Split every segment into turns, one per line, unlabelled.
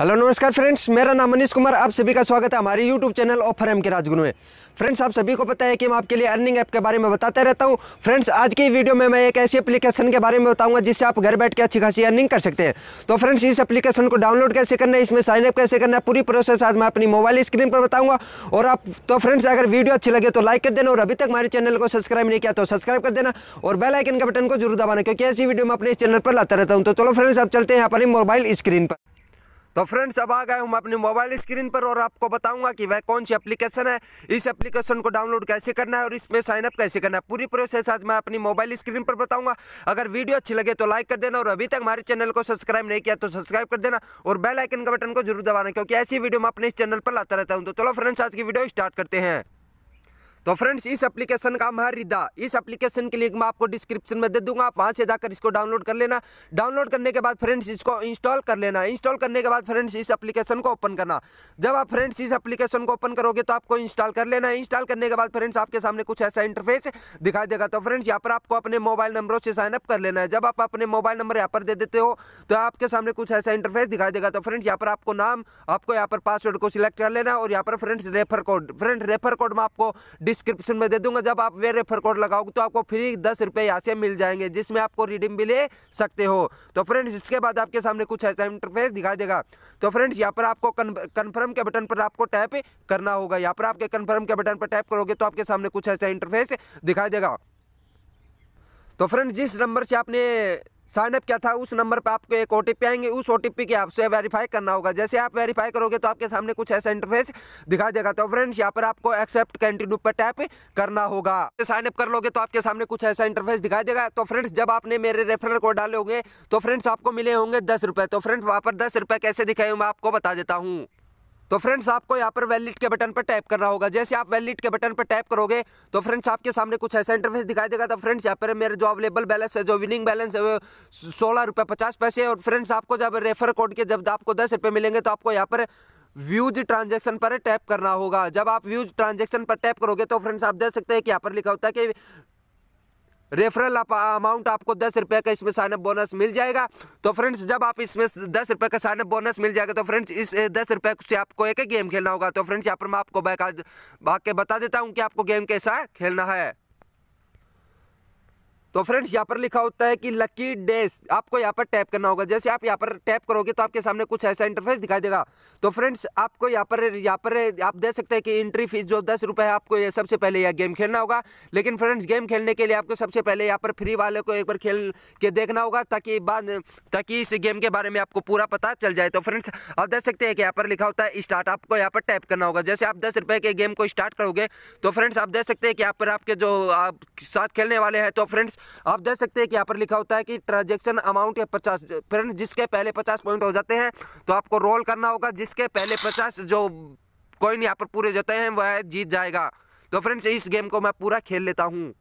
hello नमस्कार friends मेरा नाम मनीष कुमार आप सभी का स्वागत है हमारे यूट्यूब चैनल ऑफर एम के राजगुरु में फ्रेंड्स आप सभी को पता है कि मैं आपके लिए अर्निंग ऐप के बारे में बताते रहता हूं फ्रेंड्स आज की वीडियो में मैं एक ऐसी एप्लीकेशन के बारे में बताऊंगा जिससे आप घर बैठ के अच्छी खासी अर्निंग कर सकते हैं तो फ्रेंड्स इस एप्लीकेशन को डाउनलोड कैसे करना है इसमें साइनअप कैसे करना है पूरी प्रोसेस आज मैं अपनी मोबाइल स्क्रीन पर बताऊंगा और आप तो फ्रेंड्स अगर वीडियो अच्छी लगे तो लाइक कर देना और अभी तक हमारे चैनल को सब्सक्राइब नहीं किया तो सब्सक्राइब कर देना और बेलाइकन के बटन को जरूर दबाना क्योंकि ऐसी वीडियो मैं अपने इस चैनल पर लाता रहता हूँ तो चलो फ्रेंड्स आप चलते हैं अपनी मोबाइल स्क्रीन पर तो फ्रेंड्स अब आ गए हम अपने मोबाइल स्क्रीन पर और आपको बताऊंगा कि वह कौन सी एप्लीकेशन है इस एप्लीकेशन को डाउनलोड कैसे करना है और इसमें साइनअप कैसे करना है पूरी प्रोसेस आज मैं अपनी मोबाइल स्क्रीन पर बताऊंगा अगर वीडियो अच्छी लगे तो लाइक कर देना और अभी तक हमारे चैनल को सब्सक्राइब नहीं किया तो सब्सक्राइब कर देना और बेलाइकन का बटन को जरूर दबाना क्योंकि ऐसी वीडियो मैं अपने इस चैनल पर लाता रहता हूँ तो चलो फ्रेंड्स आज की वीडियो स्टार्ट करते हैं तो फ्रेंड्स इस एप्लीकेशन का नाम रिदा इस एप्लीकेशन के लिंक मैं आपको डिस्क्रिप्शन में दे दूंगा आप वहाँ से जाकर इसको डाउनलोड कर लेना डाउनलोड करने के बाद फ्रेंड्स इसको इंस्टॉल कर लेना इंस्टॉल करने के बाद फ्रेंड्स इस एप्लीकेशन को ओपन करना जब आप फ्रेंड्स इस एप्लीकेशन को ओपन करोगे तो आपको इंस्टॉल कर लेना इंस्टॉल करने के बाद फ्रेंड्स आपके सामने कुछ ऐसा इंटरफेस दिखाई देगा तो फ्रेंड्स यहाँ पर आपको अपने मोबाइल नंबरों से साइनअप कर लेना है जब आप अपने मोबाइल नंबर यहाँ पर दे देते हो तो आपके सामने कुछ ऐसा इंटरफेस दिखाई देगा तो फ्रेंड्स यहाँ पर आपको नाम आपको यहाँ पर पासवर्ड को सिलेक्ट कर लेना और यहाँ पर friends refer code friend refer code में आपको डिस्क्रिप्शन में दे दूंगा जब आप वे रेफर कोड लगाओगे तो आपको फ्री दस रुपये यहाँ से मिल जाएंगे जिसमें आपको रिडीम भी ले सकते हो तो फ्रेंड्स इसके बाद आपके सामने कुछ ऐसा इंटरफेस दिखाई देगा तो फ्रेंड्स यहाँ पर आपको कन्फर्म के बटन पर आपको टैप करना होगा यहाँ पर आपके कन्फर्म के बटन पर टैप करोगे तो आपके सामने कुछ ऐसा इंटरफेस दिखाई देगा तो फ्रेंड्स जिस नंबर से आपने साइनअप क्या था उस नंबर पर आपको एक ओ आएंगे उस ओ की आपसे वेरीफाई करना होगा जैसे आप वेरीफाई करोगे तो आपके सामने कुछ ऐसा इंटरफेस दिखाई देगा तो फ्रेंड्स यहाँ पर आपको एक्सेप्ट कंटिन्यू पर टैप करना होगा साइनअप कर लोगे तो आपके सामने कुछ ऐसा इंटरफेस दिखाई देगा तो फ्रेंड्स जब आपने मेरे रेफरल कोड डाले होंगे तो फ्रेंड्स आपको मिले होंगे दस रुपये तो फ्रेंड्स वहाँ पर दस रुपये कैसे दिखाए मैं आपको बता देता हूँ तो फ्रेंड्स आपको यहाँ पर वैलिट के बटन पर टैप करना होगा जैसे आप वैलिट के बटन पर टैप करोगे तो फ्रेंड्स आपके सामने कुछ ऐसा इंटरफेस दिखाई देगा तो फ्रेंड्स यहाँ पर मेरे जो अवेलेबल बैलेंस है जो विनिंग बैलेंस है वो सोलह रुपये पचास पैसे और फ्रेंड्स आपको जब रेफर कोड के जब आपको दस रुपये मिलेंगे तो आपको यहाँ पर व्यूज ट्रांजेक्शन पर टैप करना होगा जब आप व्यूज ट्रांजेक्शन पर टैप करोगे तो फ्रेंड्स आप देख सकते हैं कि यहाँ पर लिखा होता है कि रेफरल अमाउंट आपको दस रुपये का इसमें साइनअप बोनस मिल जाएगा तो फ्रेंड्स जब आप इसमें दस रुपये का साइनअप बोनस मिल जाएगा तो फ्रेंड्स इस दस रुपये से आपको एक ही गेम खेलना होगा तो फ्रेंड्स यहाँ पर मैं आपको भाग के बता देता हूँ कि आपको गेम कैसा खेलना है तो फ्रेंड्स यहाँ पर लिखा होता है कि लकी डेस आपको यहाँ पर टैप करना होगा जैसे आप यहाँ पर टैप करोगे तो आपके सामने कुछ ऐसा इंटरफेस दिखाई देगा तो फ्रेंड्स आपको यहाँ पर यहाँ पर आप देख सकते हैं कि एंट्री फीस जो दस रुपये है आपको ये सबसे पहले यह गेम खेलना होगा लेकिन फ्रेंड्स गेम खेलने के लिए आपको सबसे पहले यहाँ पर फ्री वाले को एक बार खेल के देखना होगा ताकि बाद ताकि इस गेम के बारे में आपको पूरा पता चल जाए तो फ्रेंड्स आप देख सकते हैं कि यहाँ पर लिखा होता है स्टार्ट आपको यहाँ पर टैप करना होगा जैसे आप दस रुपये के गेम को स्टार्ट करोगे तो फ्रेंड्स आप देख सकते हैं कि यहाँ पर आपके जो आप साथ खेलने वाले हैं तो फ्रेंड्स आप देख सकते हैं कि यहाँ पर लिखा होता है कि ट्रांजेक्शन अमाउंट या पचास फ्रेंड जिसके पहले पचास पॉइंट हो जाते हैं तो आपको रोल करना होगा जिसके पहले पचास जो कॉइन यहाँ पर पूरे जाते हैं वह जीत जाएगा तो फ्रेंड्स इस गेम को मैं पूरा खेल लेता हूँ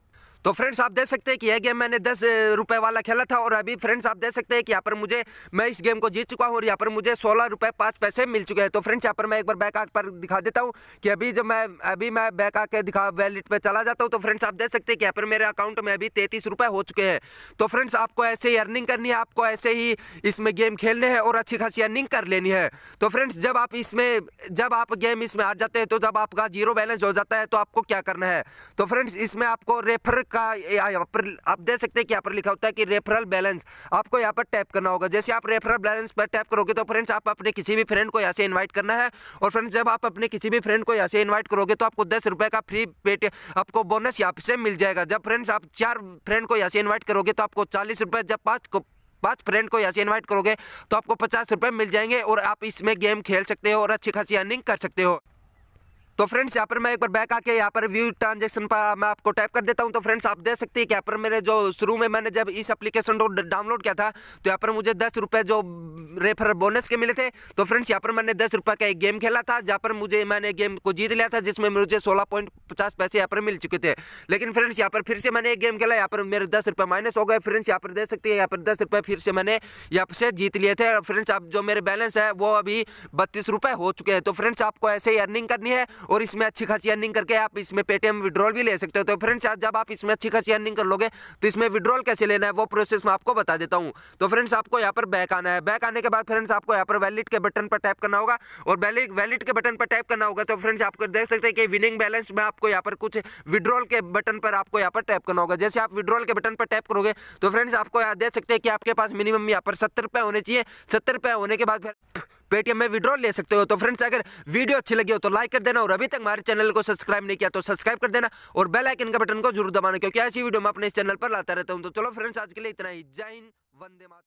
तो फ्रेंड्स आप देख सकते हैं कि यह गेम मैंने दस रुपये वाला खेला था और अभी फ्रेंड्स आप देख सकते हैं कि यहाँ पर मुझे मैं इस गेम को जीत चुका हूँ और यहाँ पर मुझे सोलह रुपये पाँच पैसे मिल चुके हैं तो फ्रेंड्स यहाँ पर मैं एक बार बैक आकर दिखा देता हूँ कि अभी जब मैं अभी मैं बैक आके दिखा वैलेट पर चला जाता हूँ तो फ्रेंड्स आप देख सकते हैं कि यहाँ पर मेरे अकाउंट में अभी तैंतीस हो चुके हैं तो फ्रेंड्स आपको ऐसे ही अर्निंग करनी है आपको ऐसे ही इसमें गेम खेलने हैं और अच्छी खासी अर्निंग कर लेनी है तो फ्रेंड्स जब आप इसमें जब आप गेम इसमें आ जाते हैं तो जब आपका जीरो बैलेंस हो जाता है तो आपको क्या करना है तो फ्रेंड्स इसमें आपको रेफर का यहाँ पर आप देख सकते हैं कि यहाँ पर लिखा होता है कि रेफरल बैलेंस आपको यहाँ पर टैप करना होगा जैसे आप रेफरल बैलेंस पर टैप करोगे तो फ्रेंड्स आप अपने किसी भी फ्रेंड को यहाँ से इन्वाइट करना है और फ्रेंड्स जब आप अपने किसी भी फ्रेंड को यहाँ से इन्वाइट करोगे तो आपको दस रुपये का फ्री पेट आपको बोनस यहाँ से मिल जाएगा जब फ्रेंड्स आप चार फ्रेंड को यहाँ से इन्वाइट करोगे तो आपको चालीस रुपये जब पाँच को पाँच फ्रेंड को यहाँ से इन्वाइट करोगे तो आपको पचास रुपये मिल जाएंगे और आप इसमें गेम खेल सकते हो और अच्छी खासी अर्निंग कर सकते हो तो फ्रेंड्स यहाँ पर मैं एक बार बैक आके यहाँ पर व्यू ट्रांजेक्शन पर मैं आपको टाइप कर देता हूँ तो फ्रेंड्स आप देख सकते हैं कि यहाँ पर मेरे जो शुरू में मैंने जब इस एप्लीकेशन को डाउनलोड किया था तो यहाँ पर मुझे दस रुपये जो रेफर बोनस के मिले थे तो फ्रेंड्स यहाँ पर मैंने दस रुपये का एक गेम खेला था जहाँ पर मुझे मैंने गेम को जीत लिया था जिसमें मुझे सोलह पॉइंट पचास पैसे यहाँ पर मिल चुके थे लेकिन फ्रेंड्स यहाँ पर फिर से मैंने एक गेम खेला यहाँ पर मेरे दस रुपये माइनस हो गए फ्रेंड्स यहाँ पर देख सकते हैं यहाँ पर दस रुपये फिर से मैंने यहाँ से जीत लिए थे फ्रेंड्स आप जो मेरे बैलेंस है वो अभी बत्तीस रुपये हो चुके हैं तो फ्रेंड्स आपको ऐसे ही अर्निंग करनी है और इसमें अच्छी खासी अर्निंग करके आप इसमें पेटीएम विड्रॉल भी ले सकते हो तो फ्रेंड्स जब आप इसमें अच्छी खासी अर्निंग कर लोगे तो इसमें विड्रॉल कैसे लेना है वो प्रोसेस मैं आपको बता देता हूँ तो फ्रेंड्स आपको यहाँ पर बैक आना है बैक आने के बाद फ्रेंड्स आपको यहाँ पर वैलिट के बटन पर टाइप करना होगा और वैलिड के बटन पर टाइप करना होगा तो फ्रेंड्स आपको देख सकते हैं कि विनिंग बैलेंस में आपको यहाँ पर कुछ विड्रॉल के बटन पर आपको यहाँ पर टैप करना होगा जैसे आप विड्रॉल के बटन पर टैप करोगे तो फ्रेंड्स आपको देख सकते हैं कि आपके पास मिनिमम यहाँ पर सत्तर रुपये होने चाहिए सत्तर रुपये होने के बाद फिर पेटीएम में विड्रॉ ले सकते हो तो फ्रेंड्स अगर वीडियो अच्छी लगी हो तो लाइक कर देना और अभी तक हमारे चैनल को सब्सक्राइब नहीं किया तो सब्सक्राइब कर देना और बेल आइकन का बटन को जरूर दबाना क्योंकि ऐसी वीडियो मैं अपने इस चैनल पर लाता रहता हूँ तो चलो फ्रेंड्स आज के लिए इतना ही जय हिंद वंदे माता